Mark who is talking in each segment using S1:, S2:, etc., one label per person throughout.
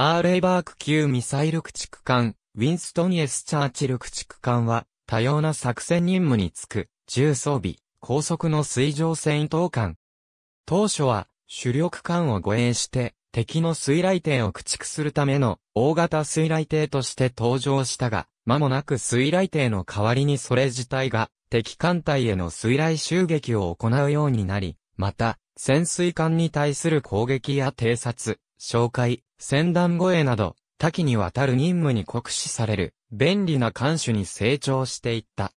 S1: アーレイバーク級ミサイル駆逐艦、ウィンストン・エス・チャーチル駆逐艦は、多様な作戦任務に就く、重装備、高速の水上戦闘艦。当初は、主力艦を護衛して、敵の水雷艇を駆逐するための大型水雷艇として登場したが、間もなく水雷艇の代わりにそれ自体が敵艦隊への水雷襲撃を行うようになり、また、潜水艦に対する攻撃や偵察、紹介、戦団護衛など、多岐にわたる任務に酷使される、便利な艦種に成長していった。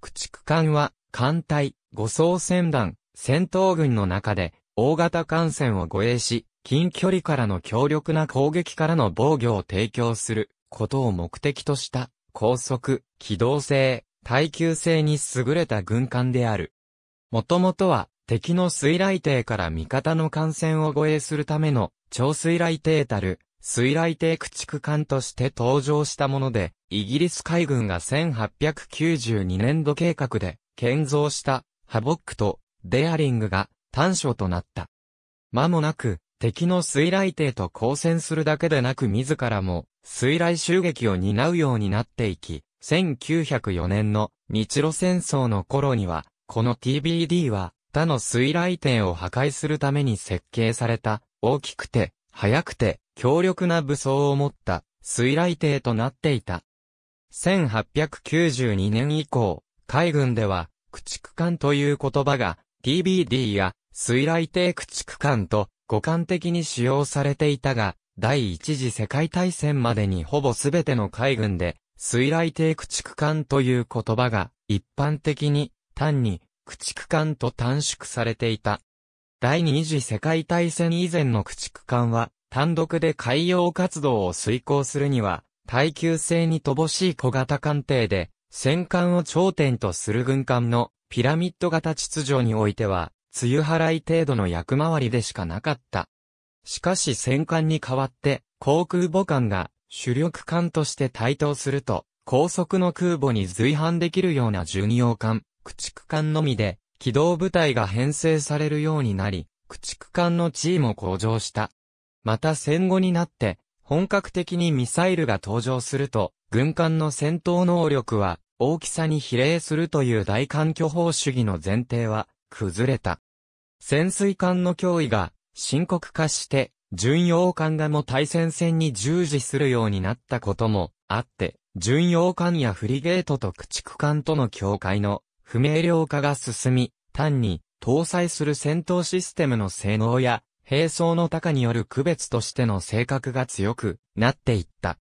S1: 駆逐艦は、艦隊、護送船団、戦闘軍の中で、大型艦船を護衛し、近距離からの強力な攻撃からの防御を提供することを目的とした、高速、機動性、耐久性に優れた軍艦である。もともとは、敵の水雷艇から味方の艦船を護衛するための超水雷艇たる水雷艇駆逐艦として登場したもので、イギリス海軍が1892年度計画で建造したハボックとデアリングが短所となった。間もなく敵の水雷艇と交戦するだけでなく自らも水雷襲撃を担うようになっていき、1904年の日露戦争の頃には、この TBD は他の水雷点を破壊するために設計された、大きくて、速くて、強力な武装を持った、水雷艇となっていた。1892年以降、海軍では、駆逐艦という言葉が、TBD や、水雷艇駆逐艦と、互換的に使用されていたが、第一次世界大戦までにほぼすべての海軍で、水雷艇駆逐艦という言葉が、一般的に、単に、駆逐艦と短縮されていた。第二次世界大戦以前の駆逐艦は、単独で海洋活動を遂行するには、耐久性に乏しい小型艦艇で、戦艦を頂点とする軍艦のピラミッド型秩序においては、梅雨払い程度の役回りでしかなかった。しかし戦艦に代わって、航空母艦が主力艦として台頭すると、高速の空母に随伴できるような巡洋艦、駆逐艦のみで、機動部隊が編成されるようになり、駆逐艦の地位も向上した。また戦後になって、本格的にミサイルが登場すると、軍艦の戦闘能力は大きさに比例するという大艦巨砲主義の前提は崩れた。潜水艦の脅威が深刻化して、巡洋艦がも対戦線に従事するようになったこともあって、巡洋艦やフリゲートと駆逐艦との境界の不明瞭化が進み、単に搭載する戦闘システムの性能や、兵装の高による区別としての性格が強くなっていった。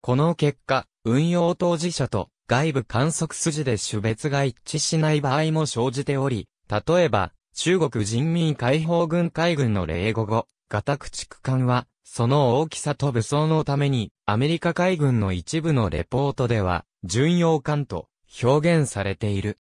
S1: この結果、運用当事者と外部観測筋で種別が一致しない場合も生じており、例えば、中国人民解放軍海軍の例語後、ガタク逐艦は、その大きさと武装のために、アメリカ海軍の一部のレポートでは、巡洋艦と表現されている。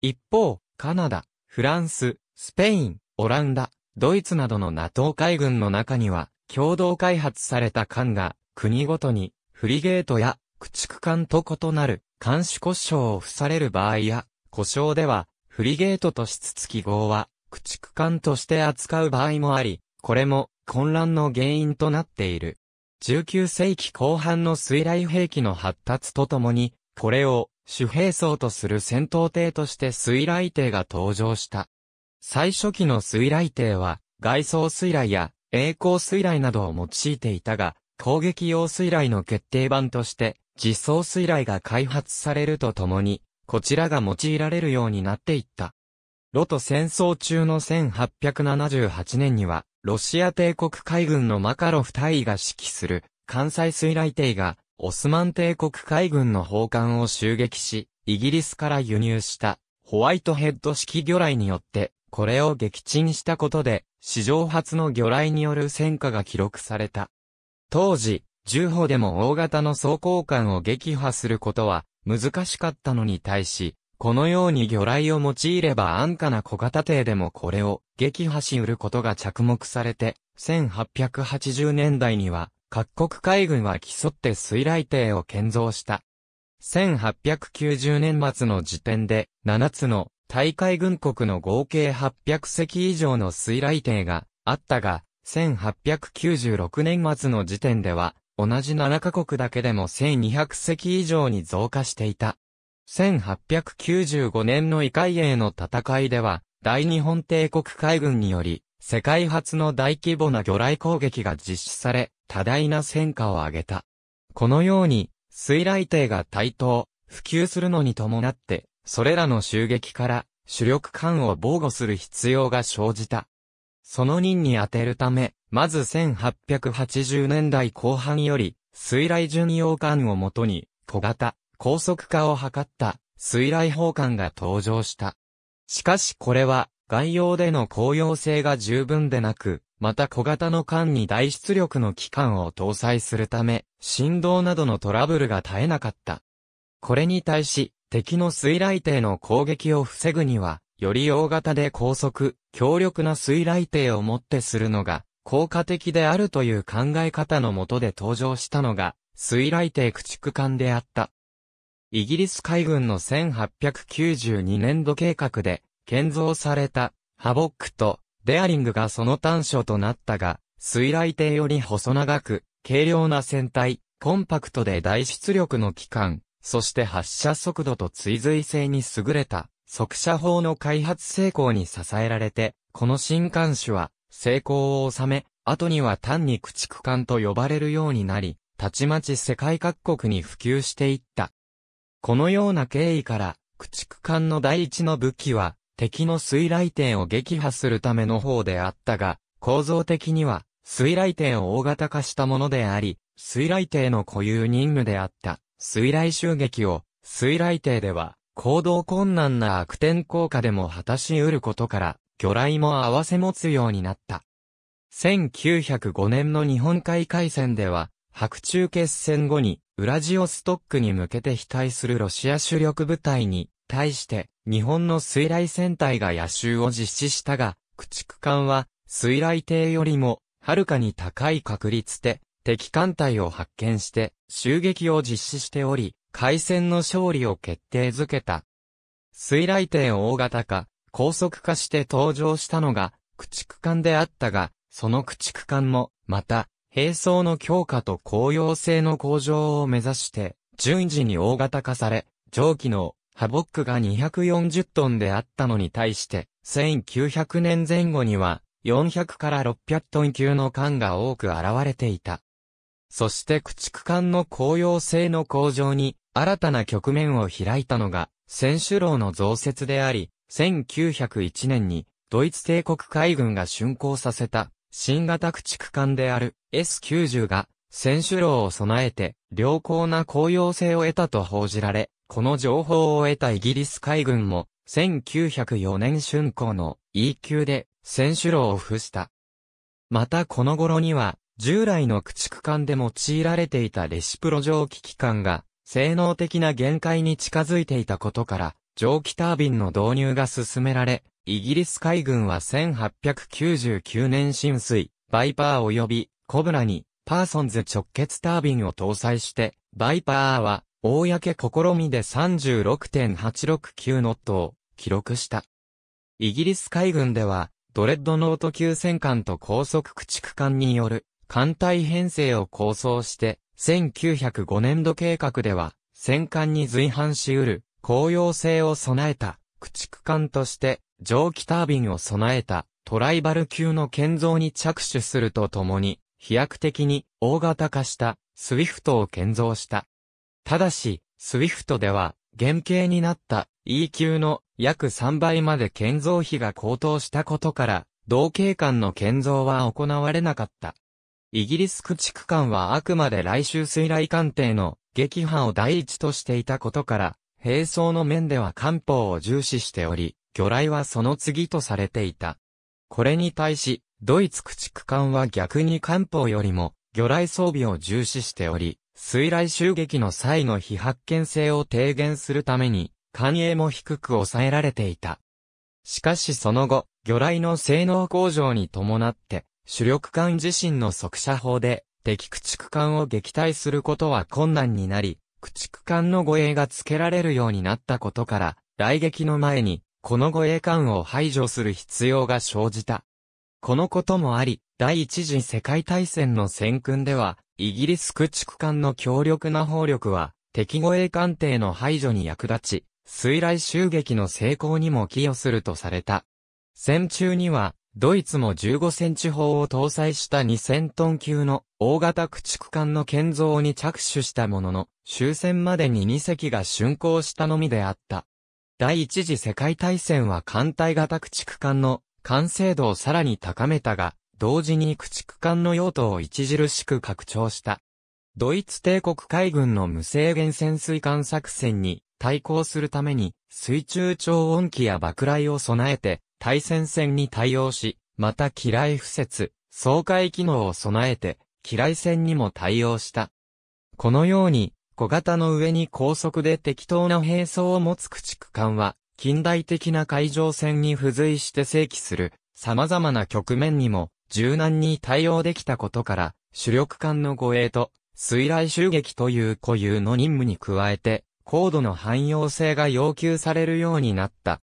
S1: 一方、カナダ、フランス、スペイン、オランダ、ドイツなどの NATO 海軍の中には、共同開発された艦が、国ごとに、フリゲートや、駆逐艦と異なる、艦首故障を付される場合や、故障では、フリゲートとしつつ記号は、駆逐艦として扱う場合もあり、これも、混乱の原因となっている。19世紀後半の水雷兵器の発達とともに、これを主兵装とする戦闘艇として水雷艇が登場した。最初期の水雷艇は、外装水雷や栄光水雷などを用いていたが、攻撃用水雷の決定版として、実装水雷が開発されるとともに、こちらが用いられるようになっていった。ロト戦争中の1878年には、ロシア帝国海軍のマカロフ大尉が指揮する関西水雷艇がオスマン帝国海軍の砲艦を襲撃し、イギリスから輸入したホワイトヘッド式魚雷によって、これを撃沈したことで、史上初の魚雷による戦果が記録された。当時、重砲でも大型の装甲艦を撃破することは難しかったのに対し、このように魚雷を用いれば安価な小型艇でもこれを撃破し得ることが着目されて、1880年代には各国海軍は競って水雷艇を建造した。1890年末の時点で、7つの大海軍国の合計800隻以上の水雷艇があったが、1896年末の時点では、同じ7カ国だけでも1200隻以上に増加していた。1895年の異海への戦いでは、大日本帝国海軍により、世界初の大規模な魚雷攻撃が実施され、多大な戦果を上げた。このように、水雷艇が台頭、普及するのに伴って、それらの襲撃から主力艦を防護する必要が生じた。その任に当てるため、まず1880年代後半より、水雷巡洋艦をもとに、小型、高速化を図った、水雷砲艦が登場した。しかしこれは、外洋での公用性が十分でなく、また小型の艦に大出力の機関を搭載するため、振動などのトラブルが絶えなかった。これに対し、敵の水雷艇の攻撃を防ぐには、より大型で高速、強力な水雷艇をもってするのが、効果的であるという考え方のもとで登場したのが、水雷艇駆逐艦であった。イギリス海軍の1892年度計画で、建造された、ハボックと、デアリングがその短所となったが、水雷艇より細長く、軽量な船体、コンパクトで大出力の機関、そして発射速度と追随性に優れた、速射砲の開発成功に支えられて、この新艦種は、成功を収め、後には単に駆逐艦と呼ばれるようになり、たちまち世界各国に普及していった。このような経緯から、駆逐艦の第一の武器は、敵の水雷点を撃破するための方であったが、構造的には、水雷艇を大型化したものであり、水雷艇の固有任務であった、水雷襲撃を、水雷艇では、行動困難な悪天効果でも果たし得ることから、魚雷も合わせ持つようになった。1905年の日本海海戦では、白昼決戦後に、ウラジオストックに向けて飛対するロシア主力部隊に、対して、日本の水雷戦隊が野襲を実施したが、駆逐艦は、水雷艇よりも、はるかに高い確率で、敵艦隊を発見して、襲撃を実施しており、海戦の勝利を決定づけた。水雷艇大型化、高速化して登場したのが、駆逐艦であったが、その駆逐艦も、また、兵装の強化と高揚性の向上を目指して、順次に大型化され、上気のハボックが240トンであったのに対して、1900年前後には、400から600トン級の缶が多く現れていた。そして駆逐艦の公用性の向上に、新たな局面を開いたのが、選手楼の増設であり、1901年に、ドイツ帝国海軍が竣工させた、新型駆逐艦である S90 が、選手楼を備えて、良好な公用性を得たと報じられ、この情報を得たイギリス海軍も、1904年春光の E 級で選手炉を付した。またこの頃には、従来の駆逐艦で用いられていたレシプロ蒸気機関が、性能的な限界に近づいていたことから、蒸気タービンの導入が進められ、イギリス海軍は1899年浸水、バイパー及びコブラに、パーソンズ直結タービンを搭載して、バイパーは公試みで36.869ノットを記録した。イギリス海軍では、ドレッドノート級戦艦と高速駆逐艦による艦隊編成を構想して、1905年度計画では、戦艦に随伴し得る高揚性を備えた駆逐艦として、蒸気タービンを備えたトライバル級の建造に着手するとともに、飛躍的に大型化したスウィフトを建造した。ただし、SWIFT では、原型になった E 級の約3倍まで建造費が高騰したことから、同警官の建造は行われなかった。イギリス駆逐艦はあくまで来週水雷艦艇の撃破を第一としていたことから、兵装の面では艦砲を重視しており、魚雷はその次とされていた。これに対し、ドイツ駆逐艦は逆に艦砲よりも魚雷装備を重視しており、水雷襲撃の際の非発見性を低減するために、艦影も低く抑えられていた。しかしその後、魚雷の性能向上に伴って、主力艦自身の速射砲で、敵駆逐艦を撃退することは困難になり、駆逐艦の護衛が付けられるようになったことから、雷撃の前に、この護衛艦を排除する必要が生じた。このこともあり、第一次世界大戦の戦訓では、イギリス駆逐艦の強力な砲力は、敵護衛艦艇の排除に役立ち、水雷襲撃の成功にも寄与するとされた。戦中には、ドイツも15センチ砲を搭載した2000トン級の大型駆逐艦の建造に着手したものの、終戦までに2隻が竣工したのみであった。第一次世界大戦は艦隊型駆逐艦の完成度をさらに高めたが、同時に駆逐艦の用途を著しく拡張した。ドイツ帝国海軍の無制限潜水艦作戦に対抗するために水中超音機や爆雷を備えて対戦船に対応し、また機雷不設、掃海機能を備えて機雷戦にも対応した。このように小型の上に高速で適当な兵装を持つ駆逐艦は近代的な海上戦に付随して正規する様々な局面にも柔軟に対応できたことから、主力艦の護衛と、水雷襲撃という固有の任務に加えて、高度の汎用性が要求されるようになった。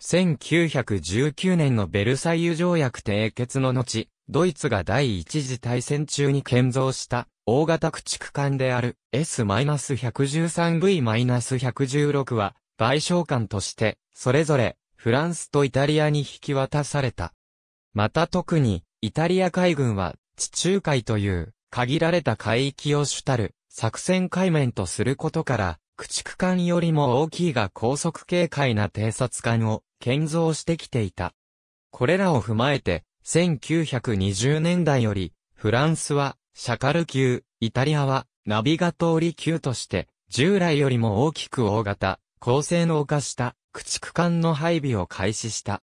S1: 1919年のベルサイユ条約締結の後、ドイツが第一次大戦中に建造した大型駆逐艦である S-113V-116 は賠償艦としてそれぞれフランスとイタリアに引き渡された。また特にイタリア海軍は地中海という限られた海域を主たる作戦海面とすることから、駆逐艦よりも大きいが高速軽快な偵察艦を建造してきていた。これらを踏まえて、1920年代より、フランスはシャカル級、イタリアはナビガトーリ級として、従来よりも大きく大型、高性能化した駆逐艦の配備を開始した。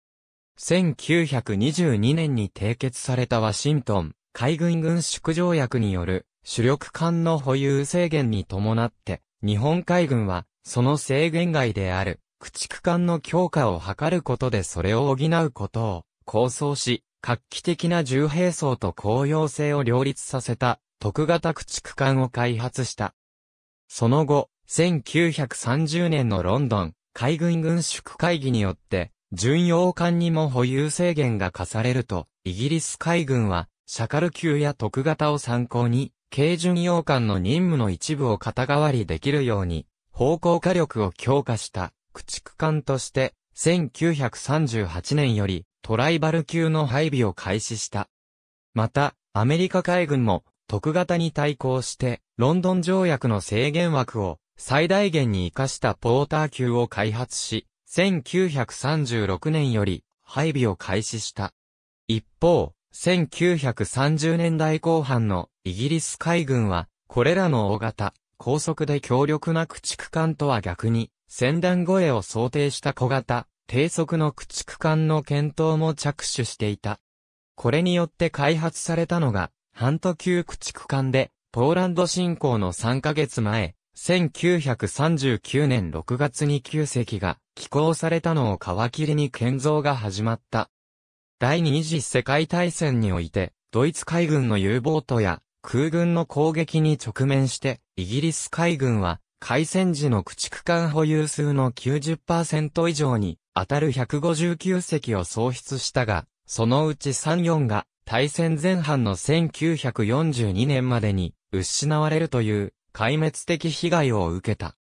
S1: 1922年に締結されたワシントン海軍軍縮条約による主力艦の保有制限に伴って、日本海軍はその制限外である駆逐艦の強化を図ることでそれを補うことを構想し、画期的な重兵装と公用性を両立させた特型駆逐艦を開発した。その後、1930年のロンドン海軍軍縮会議によって巡洋艦にも保有制限が課されると、イギリス海軍は、シャカル級や特型を参考に、軽巡洋艦の任務の一部を肩代わりできるように、方向火力を強化した駆逐艦として、1938年よりトライバル級の配備を開始した。また、アメリカ海軍も特型に対抗して、ロンドン条約の制限枠を最大限に活かしたポーター級を開発し、1936年より配備を開始した。一方、1930年代後半のイギリス海軍は、これらの大型、高速で強力な駆逐艦とは逆に、戦団護衛を想定した小型、低速の駆逐艦の検討も着手していた。これによって開発されたのが、ハント級駆逐艦で、ポーランド侵攻の3ヶ月前、1939年6月に旧石が寄港されたのを皮切りに建造が始まった。第二次世界大戦において、ドイツ海軍の U ボートや空軍の攻撃に直面して、イギリス海軍は海戦時の駆逐艦保有数の90%以上に当たる159隻を喪失したが、そのうち34が大戦前半の1942年までに失われるという壊滅的被害を受けた。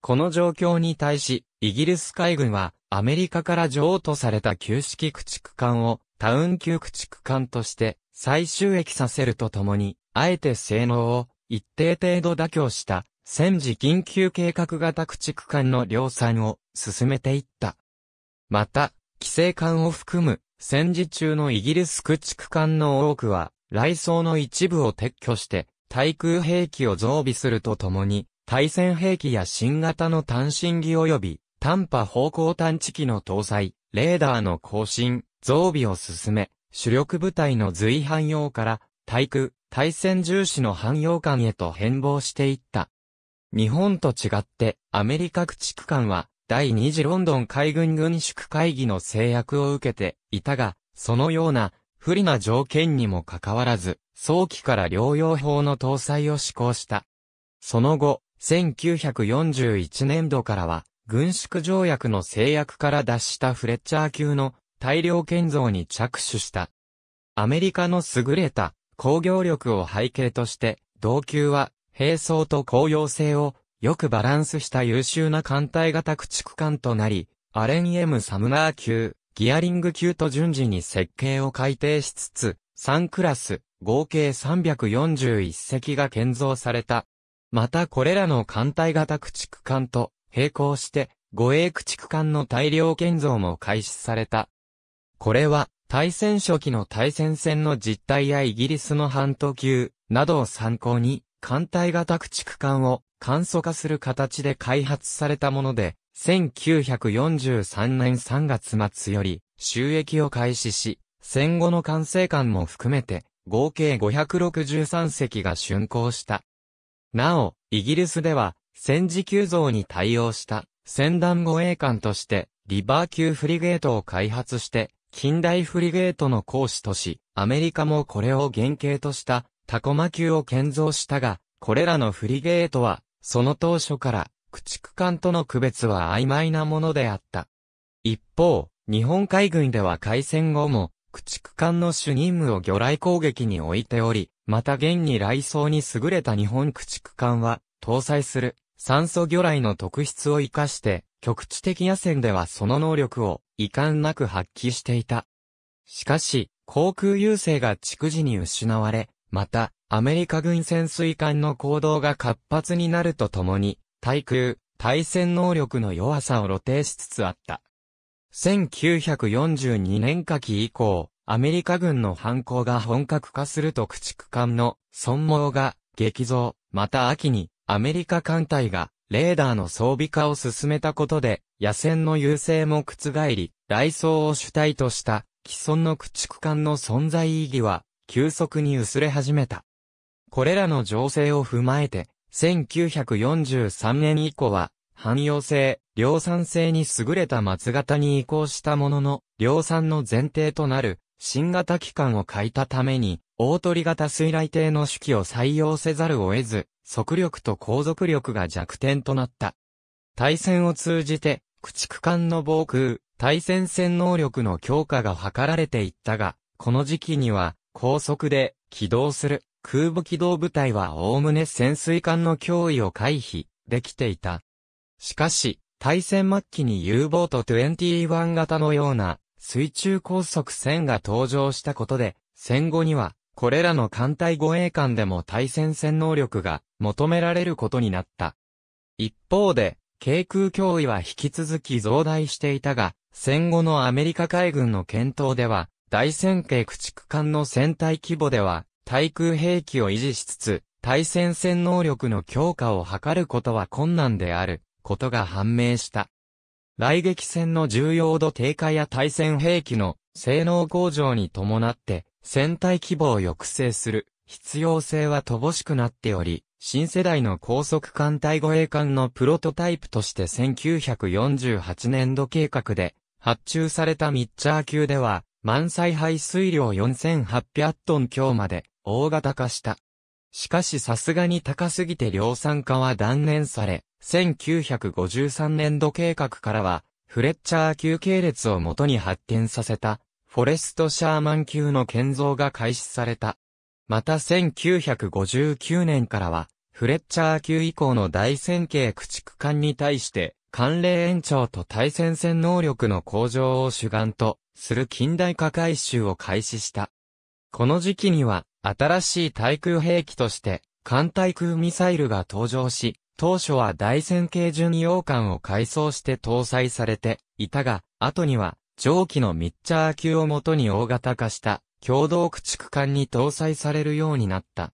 S1: この状況に対し、イギリス海軍は、アメリカから譲渡された旧式駆逐艦を、タウン級駆逐艦として、再収益させるとともに、あえて性能を、一定程度妥協した、戦時緊急計画型駆逐艦の量産を、進めていった。また、規制艦を含む、戦時中のイギリス駆逐艦の多くは、雷装の一部を撤去して、対空兵器を増備するとともに、対戦兵器や新型の単身技及び、短波方向探知機の搭載、レーダーの更新、増備を進め、主力部隊の随汎用から、対空、対戦重視の汎用艦へと変貌していった。日本と違って、アメリカ駆逐艦は、第二次ロンドン海軍軍縮会議の制約を受けていたが、そのような不利な条件にもかかわらず、早期から療養法の搭載を施行した。その後、1941年度からは、軍縮条約の制約から脱したフレッチャー級の大量建造に着手した。アメリカの優れた工業力を背景として、同級は並走と工業性をよくバランスした優秀な艦隊型駆逐艦となり、アレン・エム・サムナー級、ギアリング級と順次に設計を改定しつつ、3クラス、合計341隻が建造された。またこれらの艦隊型駆逐艦と並行して、護衛駆逐艦の大量建造も開始された。これは、対戦初期の対戦戦の実態やイギリスの半島級などを参考に、艦隊型駆逐艦を簡素化する形で開発されたもので、1943年3月末より収益を開始し、戦後の管制官も含めて合計563隻が竣工した。なお、イギリスでは戦時急増に対応した戦団護衛艦としてリバー級フリゲートを開発して近代フリゲートの講師とし、アメリカもこれを原型としたタコマ級を建造したが、これらのフリゲートはその当初から駆逐艦との区別は曖昧なものであった。一方、日本海軍では海戦後も、駆逐艦の主任務を魚雷攻撃に置いており、また現に雷装に優れた日本駆逐艦は、搭載する酸素魚雷の特質を活かして、局地的野戦ではその能力を遺憾なく発揮していた。しかし、航空優勢が逐次に失われ、また、アメリカ軍潜水艦の行動が活発になるとともに、対空、対戦能力の弱さを露呈しつつあった。1942年夏季以降、アメリカ軍の反抗が本格化すると駆逐艦の損耗が激増、また秋にアメリカ艦隊がレーダーの装備化を進めたことで、野戦の優勢も覆り、雷装を主体とした既存の駆逐艦の存在意義は急速に薄れ始めた。これらの情勢を踏まえて、1943年以降は、汎用性、量産性に優れた松型に移行したものの、量産の前提となる、新型機関を欠いたために、大鳥型水雷艇の手記を採用せざるを得ず、速力と航続力が弱点となった。対戦を通じて、駆逐艦の防空、対戦戦能力の強化が図られていったが、この時期には、高速で、起動する空母機動部隊はおおむね潜水艦の脅威を回避できていた。しかし、対戦末期に U ボート21型のような水中高速船が登場したことで、戦後にはこれらの艦隊護衛艦でも対戦戦能力が求められることになった。一方で、軽空脅威は引き続き増大していたが、戦後のアメリカ海軍の検討では、大戦型駆逐艦の船体規模では、対空兵器を維持しつつ、対戦戦能力の強化を図ることは困難である、ことが判明した。雷撃戦の重要度低下や対戦兵器の性能向上に伴って、戦隊規模を抑制する必要性は乏しくなっており、新世代の高速艦隊護衛艦のプロトタイプとして1948年度計画で発注されたミッチャー級では、満載排水量4800トン強まで大型化した。しかしさすがに高すぎて量産化は断念され、1953年度計画からは、フレッチャー級系列を元に発展させた、フォレスト・シャーマン級の建造が開始された。また1959年からは、フレッチャー級以降の大戦形駆逐艦に対して、関連延長と対戦戦能力の向上を主眼とする近代化改修を開始した。この時期には、新しい対空兵器として、艦対空ミサイルが登場し、当初は大戦形巡洋艦を改装して搭載されていたが、後には、蒸気のミッチャー級をもとに大型化した、共同駆逐艦に搭載されるようになった。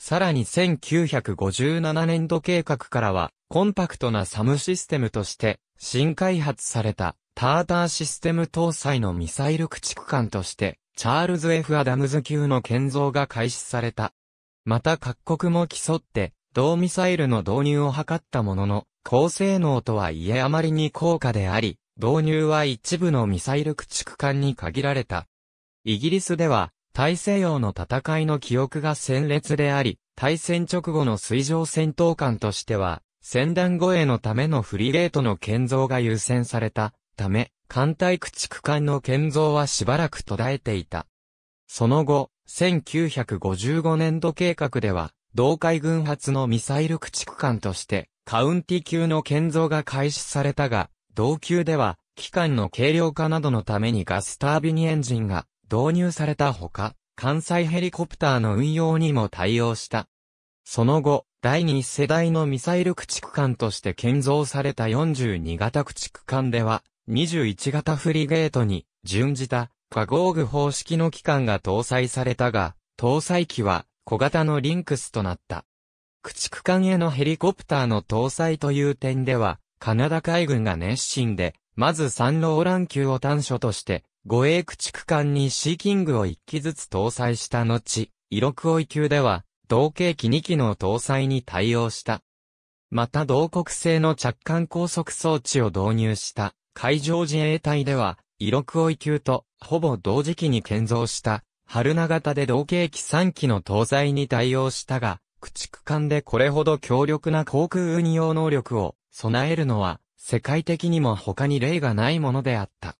S1: さらに1957年度計画からは、コンパクトなサムシステムとして、新開発された、ターターシステム搭載のミサイル駆逐艦として、チャールズ・ F・ アダムズ級の建造が開始された。また各国も競って、同ミサイルの導入を図ったものの、高性能とはいえあまりに高価であり、導入は一部のミサイル駆逐艦に限られた。イギリスでは、大西洋の戦いの記憶が鮮烈であり、対戦直後の水上戦闘艦としては、戦団護衛のためのフリゲートの建造が優先されたため、艦隊駆逐艦の建造はしばらく途絶えていた。その後、1955年度計画では、同海軍発のミサイル駆逐艦として、カウンティ級の建造が開始されたが、同級では、機関の軽量化などのためにガスタービニエンジンが導入されたほか、関西ヘリコプターの運用にも対応した。その後、第2世代のミサイル駆逐艦として建造された42型駆逐艦では、21型フリゲートに準じた化合具方式の機関が搭載されたが、搭載機は小型のリンクスとなった。駆逐艦へのヘリコプターの搭載という点では、カナダ海軍が熱心で、まずサンローラン級を短所として、護衛駆逐艦にシーキングを1機ずつ搭載した後、イロクオイ級では、同系機2機の搭載に対応した。また同国製の着艦高速装置を導入した。海上自衛隊では、力追い級と、ほぼ同時期に建造した、春名型で同型機3機の搭載に対応したが、駆逐艦でこれほど強力な航空運用能力を備えるのは、世界的にも他に例がないものであった。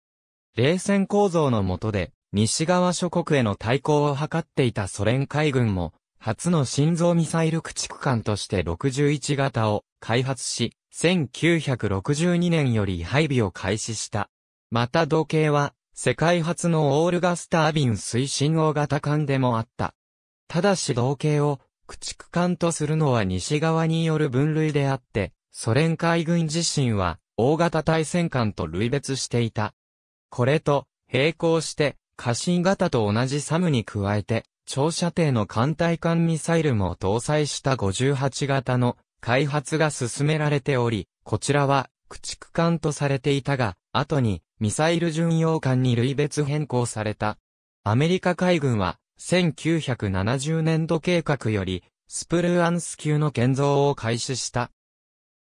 S1: 冷戦構造の下で、西側諸国への対抗を図っていたソ連海軍も、初の心臓ミサイル駆逐艦として61型を開発し、1962年より配備を開始した。また同型は、世界初のオールガスタービン推進大型艦でもあった。ただし同型を駆逐艦とするのは西側による分類であって、ソ連海軍自身は大型対戦艦と類別していた。これと並行して過信型と同じサムに加えて、長射程の艦隊艦ミサイルも搭載した58型の開発が進められており、こちらは駆逐艦とされていたが、後にミサイル巡洋艦に類別変更された。アメリカ海軍は1970年度計画よりスプルーアンス級の建造を開始した。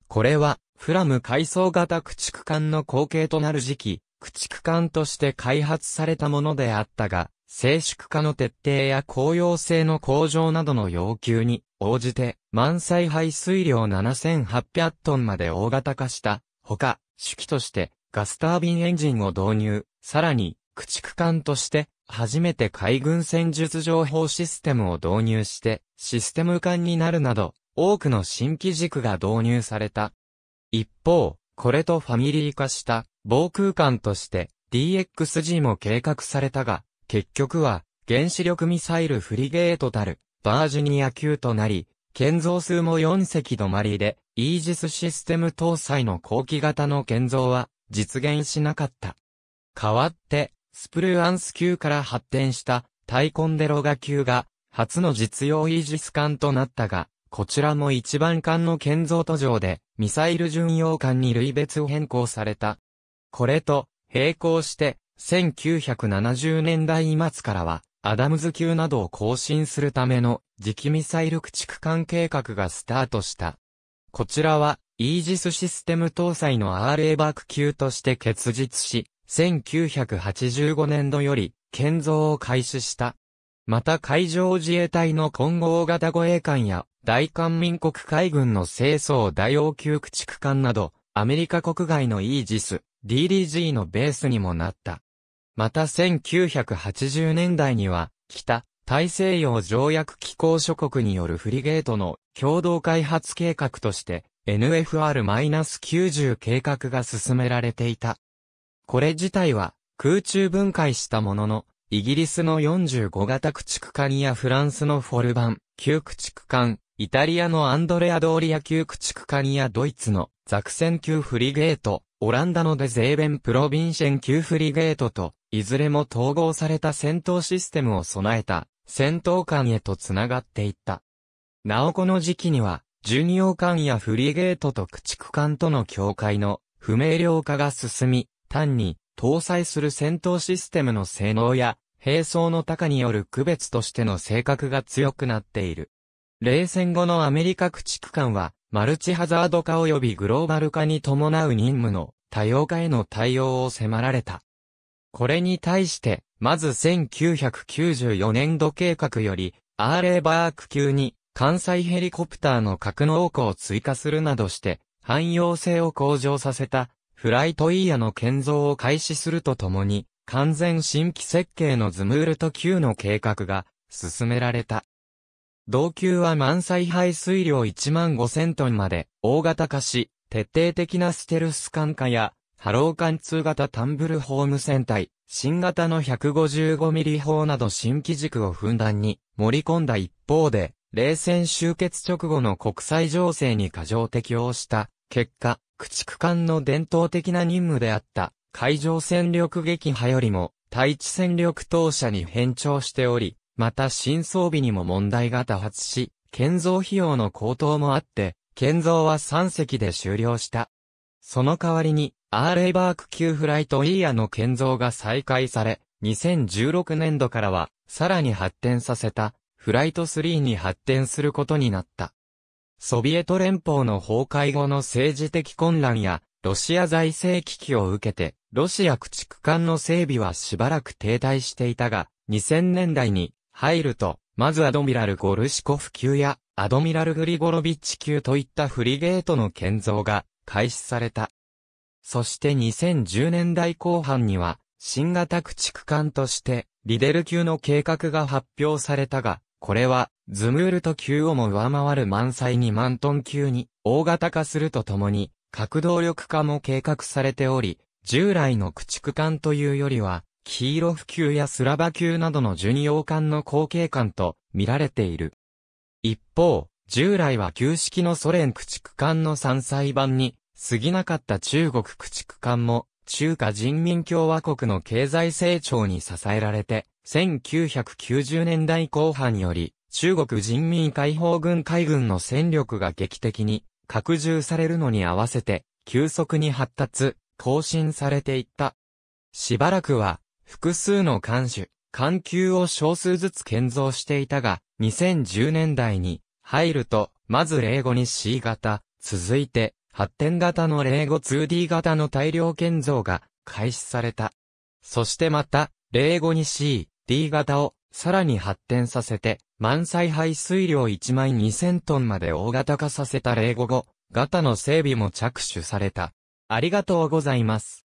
S1: これはフラム海藻型駆逐艦の後継となる時期、駆逐艦として開発されたものであったが、静粛化の徹底や公用性の向上などの要求に応じて、満載排水量7800トンまで大型化した、ほか、主機としてガスタービンエンジンを導入、さらに、駆逐艦として、初めて海軍戦術情報システムを導入して、システム艦になるなど、多くの新機軸が導入された。一方、これとファミリー化した防空艦として DXG も計画されたが、結局は、原子力ミサイルフリゲートたる、バージニア級となり、建造数も4隻止まりで、イージスシステム搭載の後期型の建造は実現しなかった。代わって、スプルアンス級から発展したタイコンデロガ級が初の実用イージス艦となったが、こちらも一番艦の建造途上でミサイル巡洋艦に類別変更された。これと並行して1970年代末からは、アダムズ級などを更新するための磁気ミサイル駆逐艦計画がスタートした。こちらは、イージスシステム搭載の RA バーク級として結実し、1985年度より建造を開始した。また海上自衛隊の混合型護衛艦や大韓民国海軍の清掃大王級駆逐艦など、アメリカ国外のイージス、DDG のベースにもなった。また1980年代には、北、大西洋条約機構諸国によるフリゲートの共同開発計画として NFR-90 計画が進められていた。これ自体は空中分解したものの、イギリスの45型駆逐艦やフランスのフォルバン、旧駆逐艦、イタリアのアンドレア・ドーリア旧駆逐艦やドイツのザクセン級フリゲート、オランダのデゼーベンプロビンシェン級フリゲートと、いずれも統合された戦闘システムを備えた、戦闘艦へと繋がっていった。なおこの時期には、巡洋艦やフリゲートと駆逐艦との境界の不明瞭化が進み、単に搭載する戦闘システムの性能や兵装の高による区別としての性格が強くなっている。冷戦後のアメリカ駆逐艦はマルチハザード化及びグローバル化に伴う任務の多様化への対応を迫られた。これに対して、まず1994年度計画より、アーレーバーク級に関西ヘリコプターの格納庫を追加するなどして、汎用性を向上させたフライトイーヤの建造を開始するとともに、完全新規設計のズムールト級の計画が進められた。同級は満載排水量1万5000トンまで大型化し、徹底的なステルス艦化や、ハロー貫通型タンブルホーム船体、新型の1 5 5ミリ砲など新機軸をふんだんに盛り込んだ一方で、冷戦終結直後の国際情勢に過剰適応した結果、駆逐艦の伝統的な任務であった海上戦力撃破よりも対地戦力投射に変調しており、また新装備にも問題が多発し、建造費用の高騰もあって、建造は3隻で終了した。その代わりに、アーレイバーク級フライトイヤの建造が再開され、2016年度からは、さらに発展させた、フライト3に発展することになった。ソビエト連邦の崩壊後の政治的混乱や、ロシア財政危機を受けて、ロシア駆逐艦の整備はしばらく停滞していたが、2000年代に入ると、まずアドミラルゴルシコフ級や、アドミラルグリゴロビッチ級といったフリゲートの建造が開始された。そして2010年代後半には、新型駆逐艦として、リデル級の計画が発表されたが、これは、ズムールト級をも上回る満載2万トン級に、大型化するとともに、核動力化も計画されており、従来の駆逐艦というよりは、キーロフ級やスラバ級などの巡洋艦の後継艦と見られている。一方、従来は旧式のソ連駆逐艦の山菜版に過ぎなかった中国駆逐艦も中華人民共和国の経済成長に支えられて、1990年代後半より中国人民解放軍海軍の戦力が劇的に拡充されるのに合わせて急速に発達、更新されていった。しばらくは複数の艦首、艦級を少数ずつ建造していたが、2010年代に入ると、まず例後に C 型、続いて発展型の例5 2 d 型の大量建造が開始された。そしてまた、例後に C、D 型をさらに発展させて、満載排水量1万2000トンまで大型化させた例後後、型の整備も着手された。ありがとうございます。